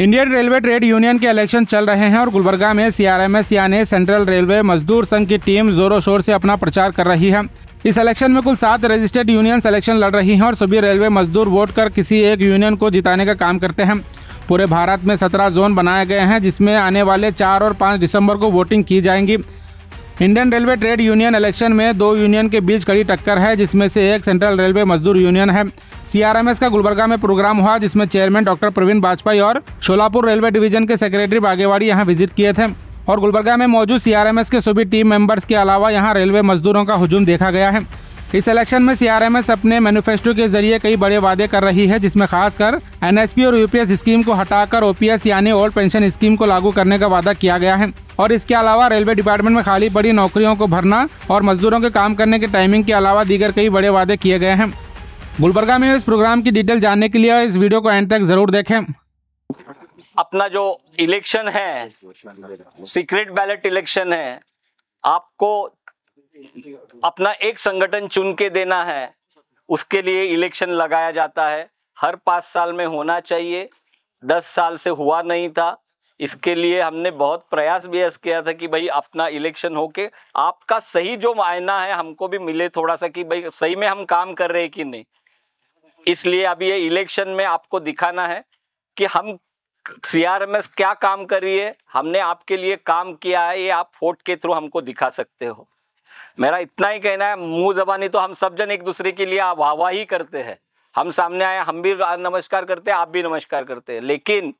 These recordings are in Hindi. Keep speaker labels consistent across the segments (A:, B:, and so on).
A: इंडियन रेलवे ट्रेड यूनियन के इलेक्शन चल रहे हैं और गुलबर्गा में सीआरएमएस यानी सेंट्रल रेलवे मजदूर संघ की टीम जोरों शोर से अपना प्रचार कर रही है इस इलेक्शन में कुल सात रजिस्टर्ड यूनियन इलेक्शन लड़ रही हैं और सभी रेलवे मजदूर वोट कर किसी एक यूनियन को जिताने का काम करते हैं पूरे भारत में सत्रह जोन बनाए गए हैं जिसमें आने वाले चार और पाँच दिसंबर को वोटिंग की जाएंगी Indian railway trade union election में दो यूनियन के बीच कड़ी टक्कर है जिसमें से एक सेंट्रल रेलवे मजदूर यूनियन है सीआरएमएस का गुलबर्गा में प्रोग्राम हुआ जिसमें चेयरमैन डॉक्टर प्रवीण वाजपेयी और शोलापुर रेलवे डिवीजन के सेक्रेटरी बागेवाड़ी यहाँ विजिट किए थे और गुलबर्गा में मौजूद सीआरएमएस के सभी टीम मेंबर्स के अलावा यहाँ रेलवे मजदूरों का हजूम देखा गया है इस इलेक्शन में सीआरएमएस अपने मैनिफेस्टो के जरिए कई बड़े वादे कर रही है जिसमें खासकर एनएसपी और यूपीएस स्कीम को हटाकर ओपीएस यानी ओल्ड पेंशन स्कीम को लागू करने का वादा किया गया है और इसके अलावा रेलवे डिपार्टमेंट में खाली पड़ी नौकरियों को भरना और मजदूरों के काम करने के टाइमिंग के अलावा दीगर कई बड़े वादे किए गए हैं गुलबर्गा में इस प्रोग्राम की डिटेल जानने के लिए इस वीडियो को एंड तक जरूर देखें
B: अपना जो इलेक्शन है सीक्रेट बैलेट इलेक्शन है आपको अपना एक संगठन चुन के देना है उसके लिए इलेक्शन लगाया जाता है हर पाँच साल में होना चाहिए दस साल से हुआ नहीं था इसके लिए हमने बहुत प्रयास भी ऐसा किया था कि भाई अपना इलेक्शन होके आपका सही जो मायना है हमको भी मिले थोड़ा सा कि भाई सही में हम काम कर रहे हैं कि नहीं इसलिए अभी ये इलेक्शन में आपको दिखाना है कि हम सीआरएमएस क्या काम करी है हमने आपके लिए काम किया है ये आप वोट के थ्रू हमको दिखा सकते हो मेरा इतना ही कहना है मुंह जबानी तो हम सब जन एक दूसरे के लिए वाहवाही करते हैं हम सामने आए हम भी नमस्कार करते हैं आप भी नमस्कार करते हैं लेकिन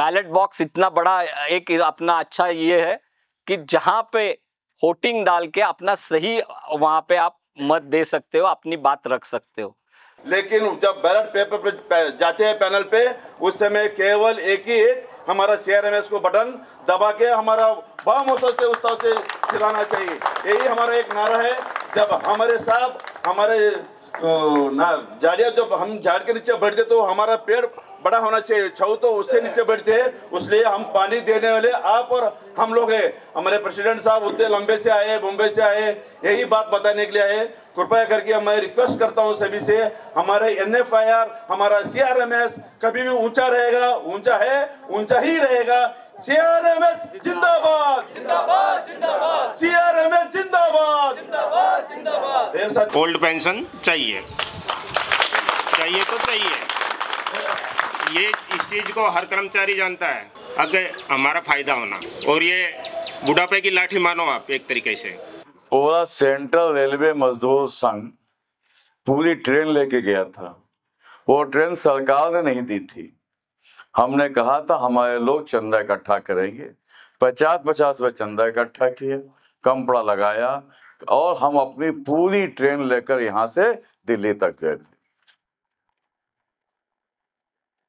B: बैलेट बॉक्स इतना बड़ा एक अपना अच्छा ये है कि जहाँ पे वोटिंग डाल के अपना सही वहाँ पे आप मत दे सकते हो अपनी बात रख सकते हो
C: लेकिन जब बैलेट पेपर पे जाते हैं पैनल पे उस समय केवल एक ही एक हमारा सीआरएमएस एम को बटन दबा के हमारा बामोसल से तरह से चलाना चाहिए यही हमारा एक नारा है जब हमारे साहब हमारे झाड़िया जब हम झाड़ के नीचे बैठते तो हमारा पेड़ बड़ा होना चाहिए छऊ तो उससे नीचे बैठते हैं उसलिए हम पानी देने वाले आप और हम लोग हैं हमारे प्रेसिडेंट साहब उतने लंबे से आए मुंबई से आए यही बात बताने के लिए आए कृपया करके मैं रिक्वेस्ट करता हूँ सभी से हमारे एनएफआईआर हमारा सीआरएमएस कभी भी ऊंचा रहेगा ऊंचा है ऊंचा ही रहेगा सीआरएमएस जिंदाबाद सीआरएमएस जिंदाबाद
A: ओल्ड पेंशन चाहिए चाहिए तो चाहिए ये इस चीज को हर कर्मचारी जानता है अगर हमारा फायदा होना और ये बुढ़ापे की लाठी मानो आप एक तरीके से
C: पूरा सेंट्रल रेलवे मजदूर संघ पूरी ट्रेन लेके गया था वो ट्रेन सरकार ने नहीं दी थी हमने कहा था हमारे लोग चंदा इकट्ठा करेंगे पचास पचास रुपये चंदा इकट्ठा किया कंपड़ा लगाया और हम अपनी पूरी ट्रेन लेकर यहाँ से दिल्ली तक गए थे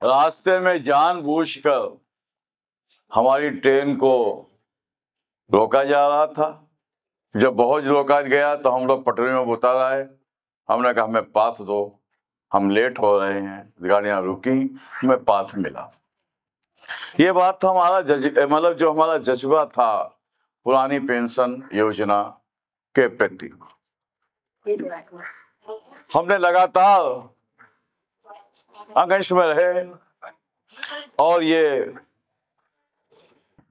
C: रास्ते में जानबूझकर हमारी ट्रेन को रोका जा रहा था जब बहुत लोग आज गया तो हम लोग पटरी में रहा है हमने कहा हमें पाथ दो हम लेट हो रहे हैं गाड़ियां रुकी हमें पाथ मिला ये बात तो हमारा जज मतलब जो हमारा जज्बा था पुरानी पेंशन योजना के प्रति हमने लगातार अंगश में रहे और ये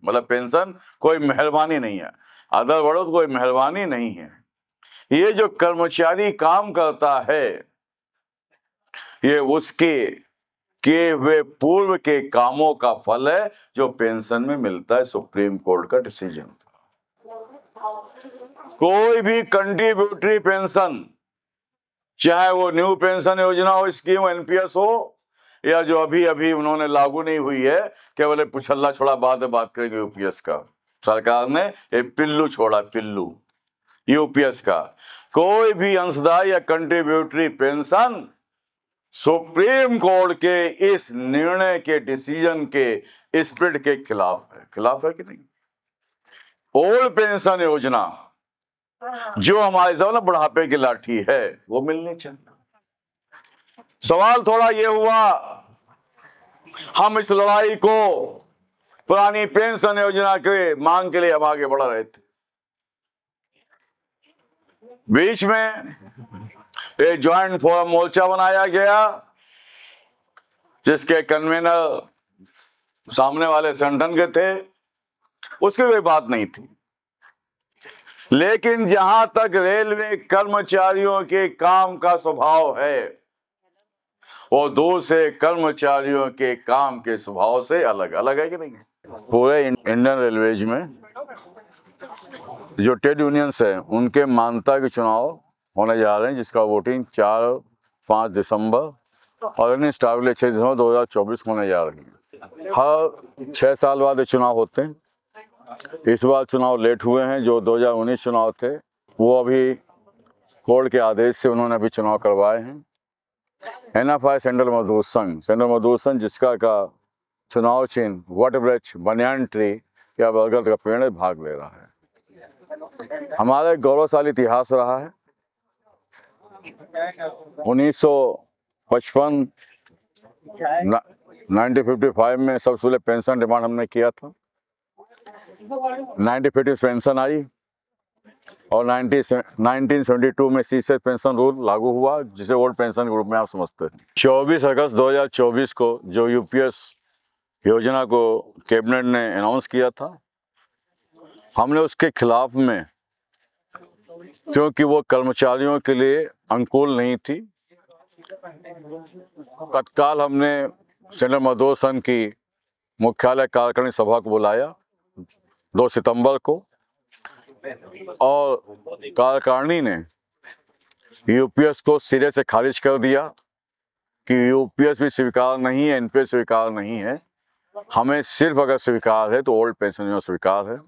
C: मतलब पेंशन कोई मेहरबानी नहीं है अदर वर्ड कोई मेहरबानी नहीं है ये जो कर्मचारी काम करता है ये उसके किए हुए पूर्व के कामों का फल है जो पेंशन में मिलता है सुप्रीम कोर्ट का डिसीजन कोई भी कंट्रीब्यूटरी पेंशन चाहे वो न्यू पेंशन योजना हो स्कीम एनपीएस हो या जो अभी अभी उन्होंने लागू नहीं हुई है केवल पुछल्ला छोड़ा बाद बात करेंगे यूपीएस का सरकार ने ये पिल्लू छोड़ा पिल्लू यूपीएस का कोई भी अंशदाय या कंट्रीब्यूटरी पेंशन सुप्रीम कोर्ट के इस निर्णय के डिसीजन के स्प्रिट के खिलाफ है खिलाफ है कि नहीं ओल्ड पेंशन योजना जो हमारे सब ना बुढ़ापे की लाठी है वो मिलनी चाहिए सवाल थोड़ा ये हुआ हम इस लड़ाई को पुरानी पेंशन योजना के मांग के लिए हम आगे बढ़ रहे थे बीच में एक ज्वाइंट फोरम मोर्चा बनाया गया जिसके कन्वेनर सामने वाले संगठन के थे उसकी कोई बात नहीं थी लेकिन जहां तक रेलवे कर्मचारियों के काम का स्वभाव है वो दूसरे कर्मचारियों के काम के स्वभाव से अलग अलग है कि नहीं है पूरे इंडियन रेलवेज में जो ट्रेड यूनियंस हैं उनके मानता के चुनाव होने जा रहे हैं जिसका वोटिंग चार पाँच दिसंबर और अन्य स्टाफ के लिए छः दिसंबर दो हज़ार चौबीस होने जा रही है हर छः साल बाद ये चुनाव होते हैं इस बार चुनाव लेट हुए हैं जो 2019 चुनाव थे वो अभी कोर्ट के आदेश से उन्होंने अभी चुनाव करवाए हैं एन एफ आई सेंट्रल मजदूर संघ सेंट्रल मजदूर संघ जिसका का चुनाव चिन्ह वट वृक्ष बनियान ट्री या बरगद का पेड़ भाग ले रहा है हमारा एक गौरवशाली इतिहास रहा है 1955 में सबसे पहले पेंशन डिमांड हमने किया था 1950 पेंशन आई और 90, 1972 में सीसे पेंशन रूल लागू हुआ जिसे ओल्ड पेंशन के रूप में आप समझते हैं 24 अगस्त 2024 को जो यूपीएस योजना को कैबिनेट ने अनाउंस किया था हमने उसके खिलाफ में क्योंकि वो कर्मचारियों के लिए अनुकूल नहीं थी तत्काल हमने सेंटर मधो संघ की मुख्यालय कार्यकारिणी सभा को बुलाया 2 सितंबर को और कार्यकारिणी ने यूपीएस को सिरे से खारिज कर दिया कि यूपीएस भी स्वीकार नहीं है एनपीएस स्वीकार नहीं है हमें सिर्फ अगर स्वीकार है तो ओल्ड योजना स्वीकार है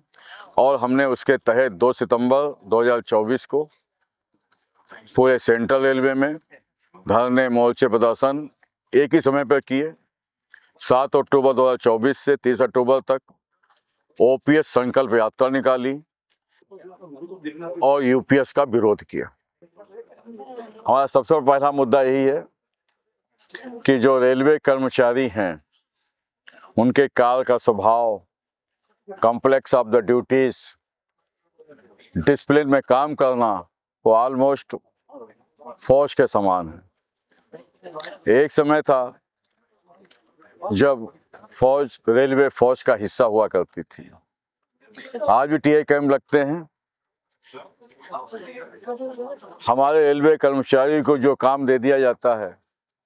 C: और हमने उसके तहत 2 सितंबर 2024 को पूरे सेंट्रल रेलवे में धरने मोर्चे प्रदर्शन एक ही समय पर किए 7 अक्टूबर 2024 से 30 अक्टूबर तक ओपीएस संकल्प यात्रा निकाली और यूपीएस का विरोध किया हमारा सबसे पहला मुद्दा यही है कि जो रेलवे कर्मचारी हैं उनके काल का स्वभाव complex of the duties discipline में काम करना वो ऑलमोस्ट फौज के समान है एक समय था जब फौज रेलवे फौज का हिस्सा हुआ करती थी आज भी टीए कैम्प लगते हैं हमारे रेलवे कर्मचारी को जो काम दे दिया जाता है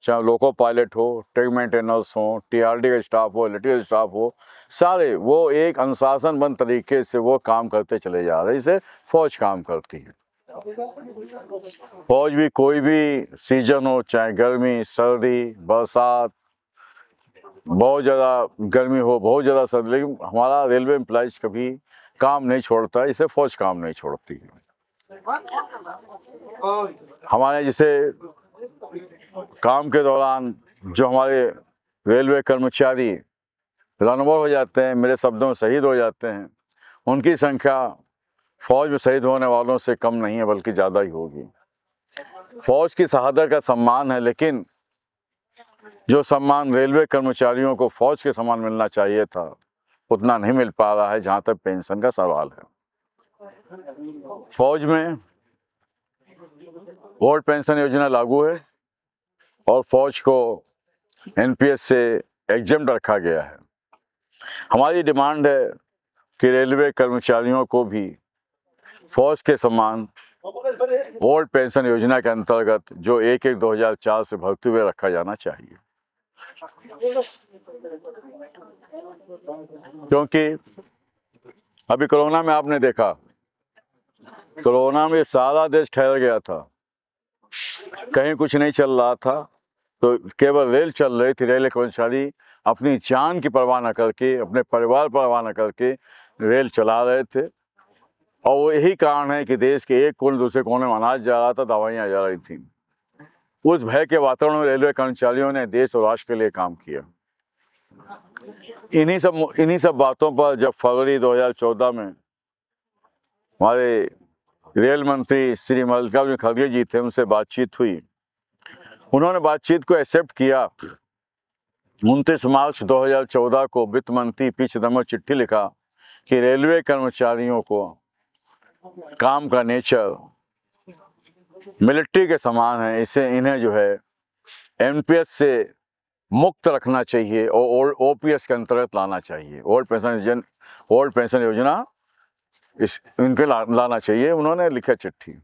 C: चाहे लोको पायलट हो ट्रेक मेंटेनर्स हो टीआरडी का स्टाफ हो इलेक्ट्रिकल स्टाफ हो सारे वो एक अनुशासनबंद तरीके से वो काम करते चले जा रहे इसे फौज काम करती है फौज भी कोई भी सीजन हो चाहे गर्मी सर्दी बरसात बहुत ज़्यादा गर्मी हो बहुत ज़्यादा सर्दी लेकिन हमारा रेलवे एम्प्लाइज कभी काम नहीं छोड़ता इसे फौज काम नहीं छोड़ती है हमारे जैसे काम के दौरान जो हमारे रेलवे कर्मचारी रनवर हो जाते हैं मेरे शब्दों में शहीद हो जाते हैं उनकी संख्या फौज में शहीद होने वालों से कम नहीं है बल्कि ज़्यादा ही होगी फौज की शहादत का सम्मान है लेकिन जो सम्मान रेलवे कर्मचारियों को फौज के सम्मान मिलना चाहिए था उतना नहीं मिल पा रहा है जहाँ तक पेंशन का सवाल है फौज में ओल्ड पेंशन योजना लागू है और फौज को एनपीएस से एग्जाम रखा गया है हमारी डिमांड है कि रेलवे कर्मचारियों को भी फौज के समान ओल्ड पेंशन योजना के अंतर्गत जो एक एक 2004 से भर्ती हुए रखा जाना चाहिए क्योंकि अभी कोरोना में आपने देखा कोरोना में सारा देश ठहर गया था कहीं कुछ नहीं चल रहा था तो केवल रेल चल रही थी रेल कर्मचारी अपनी जान की परवाह न करके अपने परिवार परवाह न करके रेल चला रहे थे और वो यही कारण है कि देश के एक कोने दूसरे कोने में अनाज जा रहा था दवाइयाँ जा रही थी उस भय के वातावरण में रेलवे कर्मचारियों ने देश और राष्ट्र के लिए काम किया इन्हीं सब इन्हीं सब बातों पर जब फरवरी 2014 में हमारे रेल मंत्री श्री मल्लिकार्जुन खड़गे जी थे उनसे बातचीत हुई उन्होंने बातचीत को एक्सेप्ट किया उनतीस मार्च 2014 को वित्त मंत्री पी चिदम्बर चिट्ठी लिखा कि रेलवे कर्मचारियों को काम का नेचर मिलिट्री के समान है इसे इन्हें जो है एमपीएस से मुक्त रखना चाहिए और ओपीएस के अंतर्गत लाना चाहिए ओल्ड पेंशन जन ओल्ड पेंशन योजना इस इनके ला, लाना चाहिए उन्होंने लिखा चिट्ठी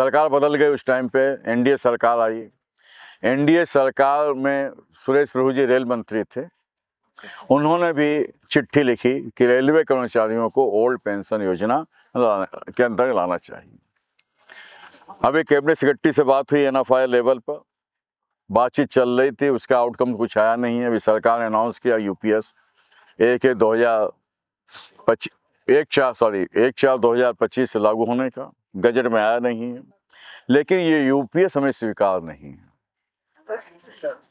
C: सरकार बदल गई उस टाइम पे एनडीए सरकार आई एनडीए सरकार में सुरेश प्रभु जी रेल मंत्री थे उन्होंने भी चिट्ठी लिखी कि रेलवे कर्मचारियों को ओल्ड पेंशन योजना के अंतर्गत लाना चाहिए अभी कैबिनेट सेक्रेटरी से बात हुई एन लेवल पर बातचीत चल रही थी उसका आउटकम कुछ आया नहीं है अभी सरकार ने अनाउंस किया यूपीएस एक एक दो हज़ार पच्चीस एक चार सॉरी एक चार दो हज़ार पच्चीस से लागू होने का गजट में आया नहीं है लेकिन ये यूपीएस हमें स्वीकार नहीं है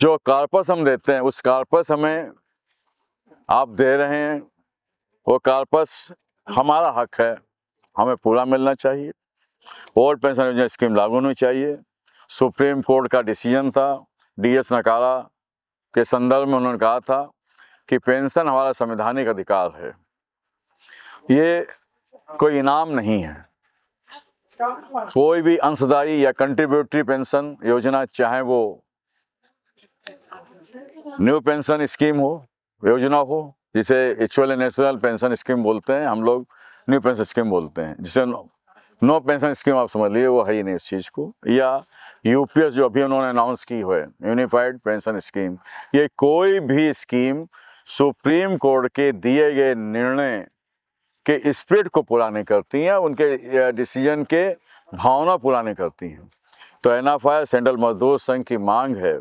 C: जो कार्पस हम देते हैं उस कार्पस हमें आप दे रहे हैं वो कार्पस हमारा हक है हमें पूरा मिलना चाहिए ओल्ड पेंशन योजना स्कीम लागू होनी चाहिए सुप्रीम कोर्ट का डिसीजन था डीएस नकारा के संदर्भ में उन्होंने कहा था कि पेंशन हमारा संवैधानिक अधिकार है ये कोई इनाम नहीं है कोई भी अंशदारी या कंट्रीब्यूटरी पेंशन योजना चाहे वो न्यू पेंशन स्कीम हो योजना हो जिसे एक्चुअल नेशनल पेंशन स्कीम बोलते हैं हम लोग न्यू पेंशन स्कीम बोलते हैं जिसे नो, नो पेंशन स्कीम आप समझ लीजिए वो है ही नहीं उस चीज़ को या यूपीएस जो अभी उन्होंने अनाउंस की है यूनिफाइड पेंशन स्कीम ये कोई भी स्कीम सुप्रीम कोर्ट के दिए गए निर्णय के स्प्रिट को पूरा नहीं करती हैं उनके डिसीजन के भावना पूरा नहीं करती हैं तो एनाफायर सेंट्रल मजदूर संघ की मांग है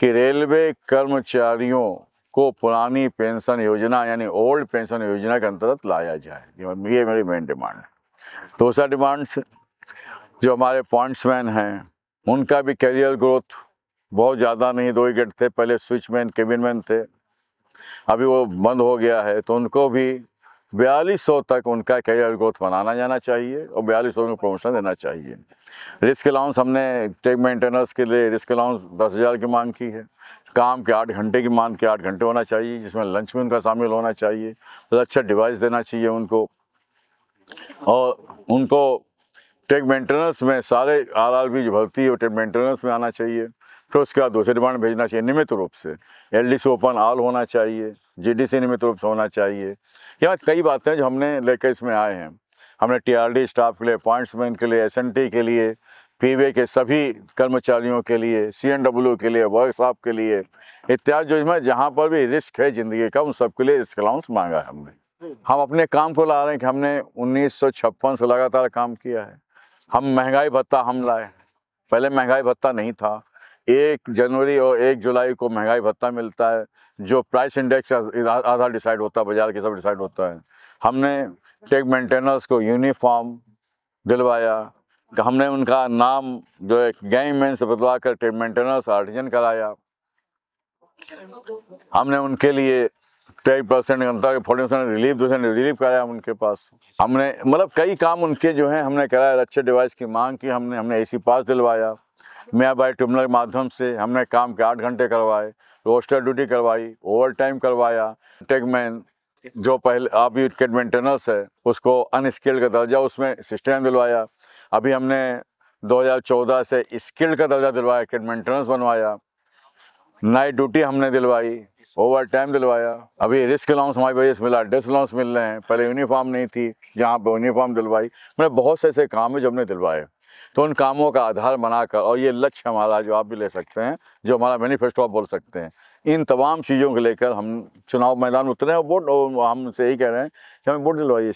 C: कि रेलवे कर्मचारियों को पुरानी पेंशन योजना यानी ओल्ड पेंशन योजना के अंतर्गत लाया जाए ये मेरी मेन डिमांड है दूसरा डिमांड्स जो हमारे पॉइंट्समैन हैं उनका भी करियर ग्रोथ बहुत ज़्यादा नहीं दो विकेट थे पहले स्विचमैन केबिनमैन थे अभी वो बंद हो गया है तो उनको भी बयालीस सौ तक उनका करियर ग्रोथ बनाना जाना चाहिए और बयालीस सौ में प्रमोशन देना चाहिए रिस्क अलाउंस हमने टेक मेंटेनेंस के लिए रिस्क अलाउंस दस हज़ार की मांग की है काम के आठ घंटे की मांग के आठ घंटे होना चाहिए जिसमें लंच में उनका शामिल होना चाहिए तो अच्छा डिवाइस देना चाहिए उनको और उनको टेक मेंटेनेंस में सारे आर आर बी जो भर्ती है वो टेक मेंटेनेंस में आना चाहिए फिर उसके बाद दूसरे डिमांड भेजना चाहिए नियमित रूप से L D C open all होना चाहिए जी डी सी नियमित रूप से होना चाहिए या कई बातें जो हमने लेकर इसमें आए हैं हमने टी आर डी स्टाफ के लिए अपॉइंट्समेंट के लिए एस एन टी के लिए पीवे के सभी कर्मचारियों के लिए सी एन डब्ल्यू के लिए वर्कशॉप के लिए इत्यादि जो इसमें जहाँ पर भी रिस्क है ज़िंदगी का उन सबके लिए रिस्क अलाउंस मांगा है हमने हम अपने काम को ला रहे हैं कि हमने उन्नीस से लगातार काम किया है हम महंगाई भत्ता हम लाए पहले महंगाई भत्ता नहीं था एक जनवरी और एक जुलाई को महंगाई भत्ता मिलता है जो प्राइस इंडेक्स आधा डिसाइड होता है बाजार के सब डिसाइड होता है हमने टेक मेंटेनर्स को यूनिफॉर्म दिलवाया तो हमने उनका नाम जो है गैंग मैन से बदलवा कर टेक मेंटेनर्स आर्टिजन कराया हमने उनके लिए टेन परसेंट अंतर forty percent relief percent relief कराया उनके पास हमने मतलब कई काम उनके जो हैं हमने कराया अच्छे डिवाइस की मांग की हमने हमने ए सी पास दिलवाया मियाँ भाई ट्रिब्यूनल के माध्यम से हमने काम के आठ घंटे करवाए रोस्टर ड्यूटी करवाई ओवर टाइम करवाया टेकमैन जो पहले अभी विकेट मेंटेनर्स है उसको अनस्किल्ड का दर्जा उसमें सिस्टम दिलवाया अभी हमने 2014 से स्किल्ड का दर्जा दिलवाया विकेट मेंटेनेंस बनवाया नाइट ड्यूटी हमने दिलवाई ओवर टाइम दिलवाया अभी रिस्क अलाउंस हमारी वजह से मिला डेस्क अलाउंस मिल रहे हैं पहले यूनिफॉर्म नहीं थी जहाँ पर यूनिफॉर्म दिलवाई मैंने मतलब बहुत से ऐसे काम है जो हमने दिलवाए तो उन कामों का आधार बनाकर और ये लक्ष्य हमारा जो आप भी ले सकते हैं जो हमारा मैनिफेस्टो आप बोल सकते हैं इन तमाम चीज़ों को लेकर हम चुनाव मैदान उतरे और वोट हम उनसे यही कह रहे हैं कि हमें वोट दिलवाइए